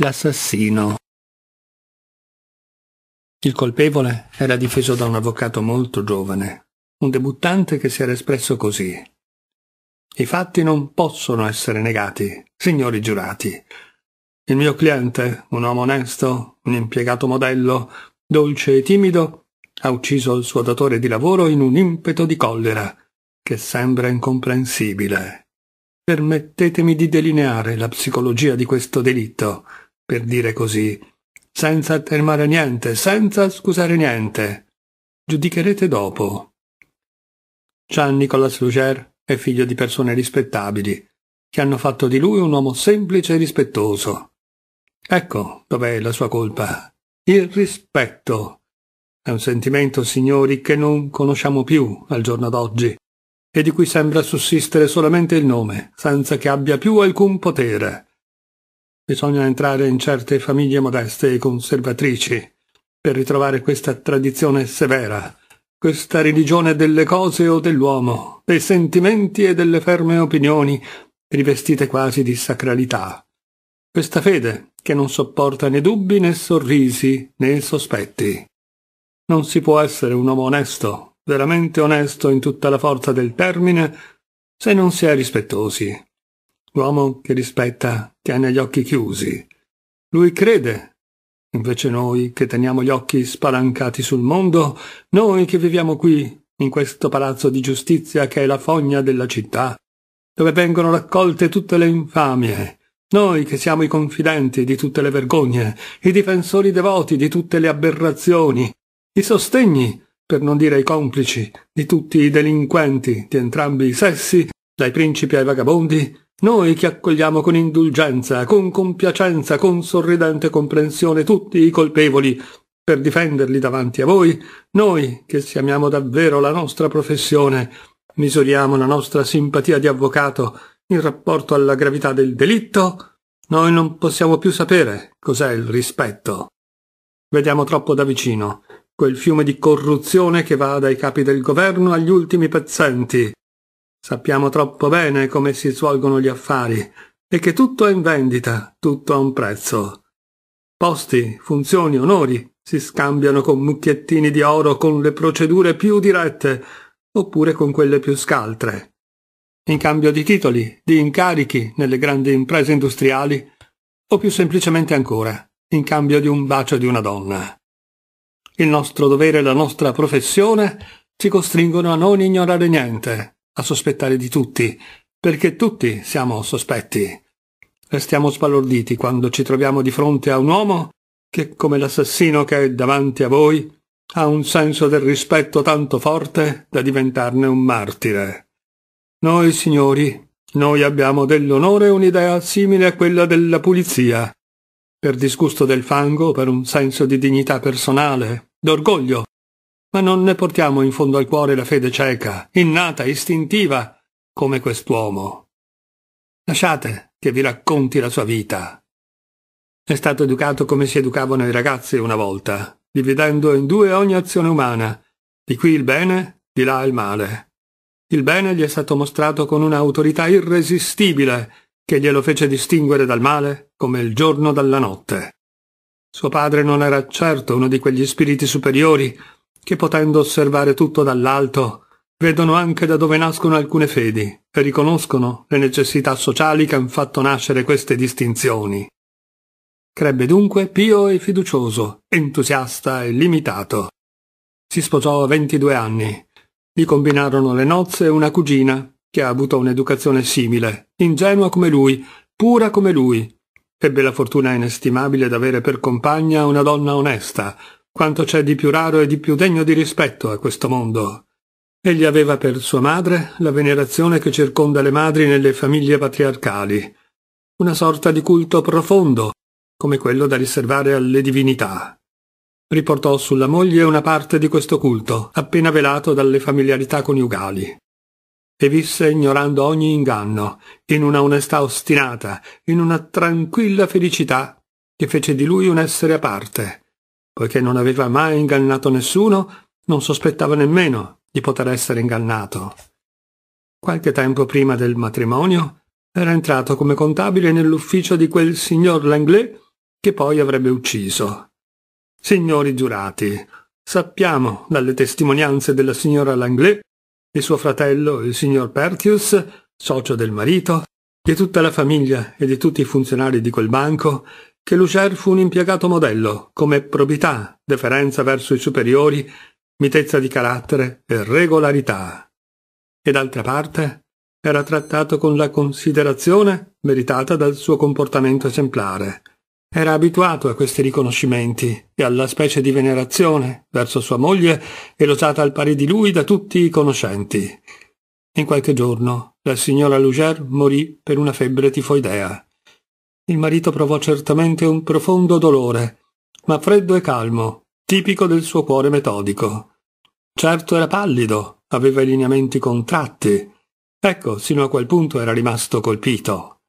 l'assassino. Il colpevole era difeso da un avvocato molto giovane, un debuttante che si era espresso così. I fatti non possono essere negati, signori giurati. Il mio cliente, un uomo onesto, un impiegato modello, dolce e timido, ha ucciso il suo datore di lavoro in un impeto di collera che sembra incomprensibile. Permettetemi di delineare la psicologia di questo delitto, per dire così, senza affermare niente, senza scusare niente. Giudicherete dopo. Gian Nicolas Luger è figlio di persone rispettabili, che hanno fatto di lui un uomo semplice e rispettoso. Ecco dov'è la sua colpa. Il rispetto. È un sentimento, signori, che non conosciamo più al giorno d'oggi e di cui sembra sussistere solamente il nome, senza che abbia più alcun potere. Bisogna entrare in certe famiglie modeste e conservatrici per ritrovare questa tradizione severa, questa religione delle cose o dell'uomo, dei sentimenti e delle ferme opinioni rivestite quasi di sacralità. Questa fede che non sopporta né dubbi né sorrisi né sospetti. Non si può essere un uomo onesto, veramente onesto in tutta la forza del termine, se non si è rispettosi, L'uomo che rispetta tiene gli occhi chiusi. Lui crede. Invece noi che teniamo gli occhi spalancati sul mondo, noi che viviamo qui, in questo palazzo di giustizia che è la fogna della città, dove vengono raccolte tutte le infamie, noi che siamo i confidenti di tutte le vergogne, i difensori devoti di tutte le aberrazioni, i sostegni, per non dire i complici, di tutti i delinquenti di entrambi i sessi, dai principi ai vagabondi, noi che accogliamo con indulgenza, con compiacenza, con sorridente comprensione tutti i colpevoli, per difenderli davanti a voi, noi che si amiamo davvero la nostra professione, misuriamo la nostra simpatia di avvocato in rapporto alla gravità del delitto, noi non possiamo più sapere cos'è il rispetto. Vediamo troppo da vicino quel fiume di corruzione che va dai capi del governo agli ultimi pezzenti, Sappiamo troppo bene come si svolgono gli affari e che tutto è in vendita, tutto a un prezzo. Posti, funzioni, onori si scambiano con mucchiettini di oro con le procedure più dirette oppure con quelle più scaltre. In cambio di titoli, di incarichi nelle grandi imprese industriali o più semplicemente ancora, in cambio di un bacio di una donna. Il nostro dovere e la nostra professione ci costringono a non ignorare niente, a sospettare di tutti, perché tutti siamo sospetti. Restiamo sbalorditi quando ci troviamo di fronte a un uomo che, come l'assassino che è davanti a voi, ha un senso del rispetto tanto forte da diventarne un martire. Noi, signori, noi abbiamo dell'onore un'idea simile a quella della pulizia, per disgusto del fango, per un senso di dignità personale, d'orgoglio, ma non ne portiamo in fondo al cuore la fede cieca, innata, istintiva, come quest'uomo. Lasciate che vi racconti la sua vita. È stato educato come si educavano i ragazzi una volta, dividendo in due ogni azione umana, di qui il bene, di là il male. Il bene gli è stato mostrato con un'autorità irresistibile che glielo fece distinguere dal male come il giorno dalla notte. Suo padre non era certo uno di quegli spiriti superiori che potendo osservare tutto dall'alto, vedono anche da dove nascono alcune fedi e riconoscono le necessità sociali che han fatto nascere queste distinzioni. Crebbe dunque pio e fiducioso, entusiasta e limitato. Si sposò a ventidue anni. Gli combinarono le nozze una cugina, che ha avuto un'educazione simile, ingenua come lui, pura come lui. Ebbe la fortuna inestimabile d'avere per compagna una donna onesta, quanto c'è di più raro e di più degno di rispetto a questo mondo. Egli aveva per sua madre la venerazione che circonda le madri nelle famiglie patriarcali, una sorta di culto profondo, come quello da riservare alle divinità. Riportò sulla moglie una parte di questo culto, appena velato dalle familiarità coniugali. E visse ignorando ogni inganno, in una onestà ostinata, in una tranquilla felicità che fece di lui un essere a parte, poiché non aveva mai ingannato nessuno, non sospettava nemmeno di poter essere ingannato. Qualche tempo prima del matrimonio era entrato come contabile nell'ufficio di quel signor Langlais che poi avrebbe ucciso. Signori giurati, sappiamo dalle testimonianze della signora Langlais, di suo fratello, il signor Pertius, socio del marito, di tutta la famiglia e di tutti i funzionari di quel banco, che Lucer fu un impiegato modello, come probità, deferenza verso i superiori, mitezza di carattere e regolarità. E d'altra parte era trattato con la considerazione meritata dal suo comportamento esemplare. Era abituato a questi riconoscimenti e alla specie di venerazione verso sua moglie, e elogiata al pari di lui da tutti i conoscenti. In qualche giorno la signora Luger morì per una febbre tifoidea il marito provò certamente un profondo dolore, ma freddo e calmo, tipico del suo cuore metodico. Certo era pallido, aveva i lineamenti contratti. Ecco, sino a quel punto era rimasto colpito.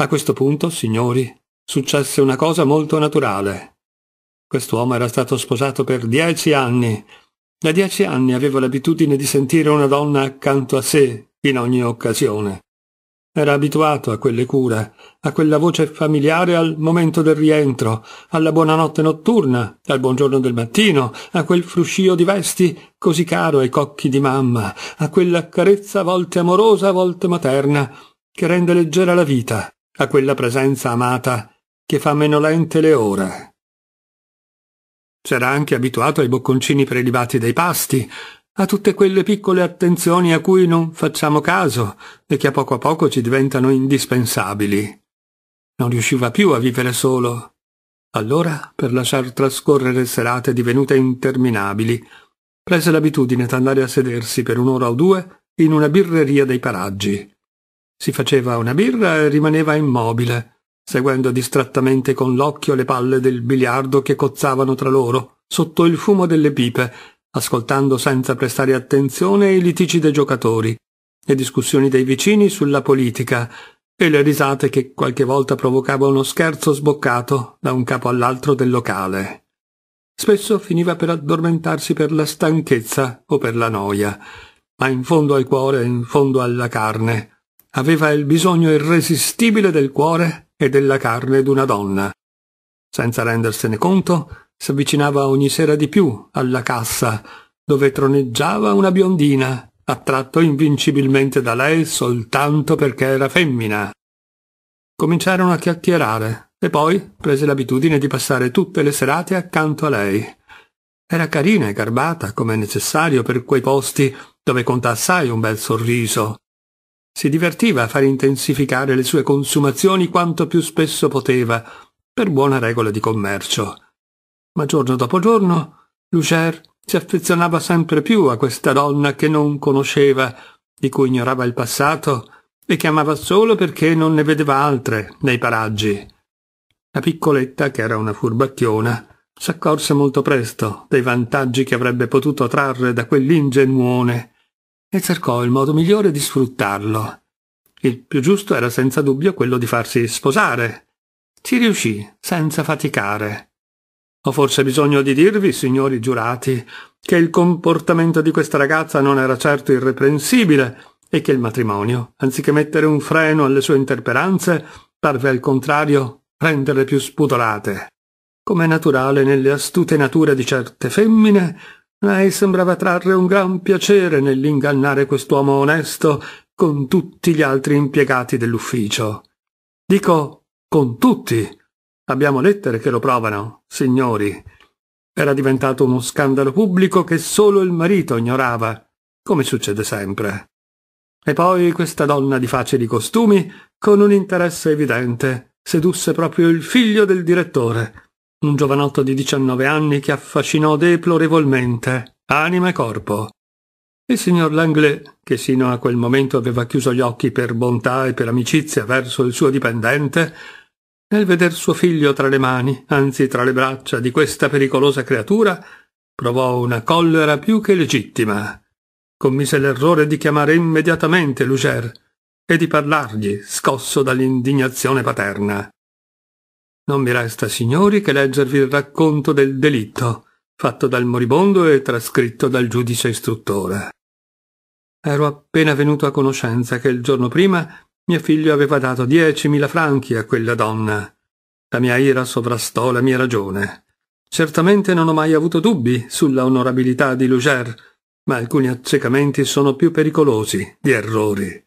A questo punto, signori, successe una cosa molto naturale. Quest'uomo era stato sposato per dieci anni. Da dieci anni aveva l'abitudine di sentire una donna accanto a sé in ogni occasione. Era abituato a quelle cure, a quella voce familiare al momento del rientro, alla buonanotte notturna, al buongiorno del mattino, a quel fruscio di vesti così caro ai cocchi di mamma, a quella carezza a volte amorosa, a volte materna, che rende leggera la vita, a quella presenza amata che fa meno lente le ore. S'era anche abituato ai bocconcini prelibati dei pasti, a tutte quelle piccole attenzioni a cui non facciamo caso e che a poco a poco ci diventano indispensabili. Non riusciva più a vivere solo. Allora, per lasciar trascorrere serate divenute interminabili, prese l'abitudine d'andare a sedersi per un'ora o due in una birreria dei paraggi. Si faceva una birra e rimaneva immobile, seguendo distrattamente con l'occhio le palle del biliardo che cozzavano tra loro, sotto il fumo delle pipe ascoltando senza prestare attenzione i litigi dei giocatori, le discussioni dei vicini sulla politica e le risate che qualche volta provocava uno scherzo sboccato da un capo all'altro del locale. Spesso finiva per addormentarsi per la stanchezza o per la noia, ma in fondo al cuore, in fondo alla carne, aveva il bisogno irresistibile del cuore e della carne d'una donna. Senza rendersene conto, S'avvicinava ogni sera di più alla cassa, dove troneggiava una biondina, attratto invincibilmente da lei soltanto perché era femmina. Cominciarono a chiacchierare e poi prese l'abitudine di passare tutte le serate accanto a lei. Era carina e garbata, come è necessario per quei posti dove conta assai un bel sorriso. Si divertiva a far intensificare le sue consumazioni quanto più spesso poteva, per buona regola di commercio. Ma giorno dopo giorno Lucer si affezionava sempre più a questa donna che non conosceva, di cui ignorava il passato e che amava solo perché non ne vedeva altre nei paraggi. La piccoletta, che era una furbacchiona, s'accorse molto presto dei vantaggi che avrebbe potuto trarre da quell'ingenuone e cercò il modo migliore di sfruttarlo. Il più giusto era senza dubbio quello di farsi sposare. Ci riuscì senza faticare. Ho forse bisogno di dirvi, signori giurati, che il comportamento di questa ragazza non era certo irreprensibile e che il matrimonio, anziché mettere un freno alle sue interperanze, parve al contrario renderle più spudorate. Com'è naturale nelle astute nature di certe femmine, lei sembrava trarre un gran piacere nell'ingannare quest'uomo onesto con tutti gli altri impiegati dell'ufficio. Dico con tutti, Abbiamo lettere che lo provano, signori. Era diventato uno scandalo pubblico che solo il marito ignorava, come succede sempre. E poi questa donna di facili costumi, con un interesse evidente, sedusse proprio il figlio del direttore, un giovanotto di 19 anni che affascinò deplorevolmente, anima e corpo. Il signor Langlais, che sino a quel momento aveva chiuso gli occhi per bontà e per amicizia verso il suo dipendente, nel veder suo figlio tra le mani, anzi tra le braccia di questa pericolosa creatura, provò una collera più che legittima. Commise l'errore di chiamare immediatamente Lucer e di parlargli, scosso dall'indignazione paterna. Non mi resta, signori, che leggervi il racconto del delitto, fatto dal moribondo e trascritto dal giudice istruttore. Ero appena venuto a conoscenza che il giorno prima mio figlio aveva dato diecimila franchi a quella donna. La mia ira sovrastò la mia ragione. Certamente non ho mai avuto dubbi sulla onorabilità di Luger, ma alcuni accecamenti sono più pericolosi di errori.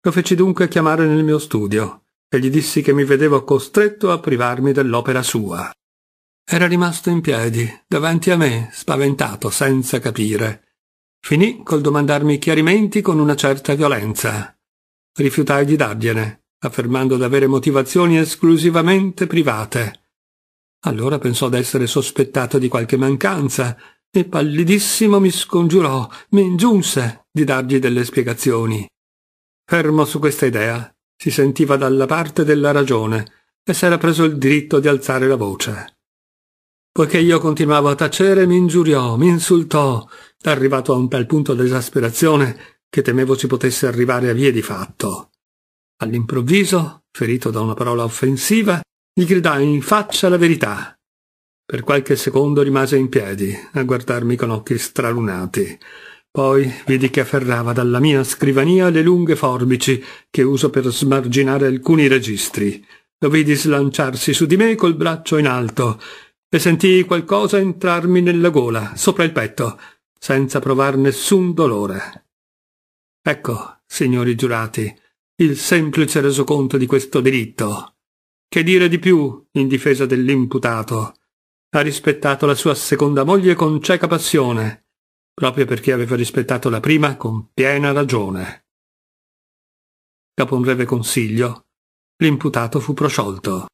Lo feci dunque chiamare nel mio studio e gli dissi che mi vedevo costretto a privarmi dell'opera sua. Era rimasto in piedi, davanti a me, spaventato, senza capire. Finì col domandarmi chiarimenti con una certa violenza rifiutai di dargliene, affermando d'avere motivazioni esclusivamente private. Allora pensò d'essere sospettato di qualche mancanza e pallidissimo mi scongiurò, mi ingiunse di dargli delle spiegazioni. Fermo su questa idea, si sentiva dalla parte della ragione e s'era preso il diritto di alzare la voce. Poiché io continuavo a tacere, mi ingiuriò, mi insultò, arrivato a un tal punto d'esasperazione che temevo si potesse arrivare a vie di fatto. All'improvviso, ferito da una parola offensiva, gli gridai in faccia la verità. Per qualche secondo rimase in piedi, a guardarmi con occhi stralunati. Poi vidi che afferrava dalla mia scrivania le lunghe forbici che uso per smarginare alcuni registri. Lo vidi slanciarsi su di me col braccio in alto e sentii qualcosa entrarmi nella gola, sopra il petto, senza provar nessun dolore. Ecco, signori giurati, il semplice resoconto di questo delitto. Che dire di più in difesa dell'imputato? Ha rispettato la sua seconda moglie con cieca passione, proprio perché aveva rispettato la prima con piena ragione. Dopo un breve consiglio, l'imputato fu prosciolto.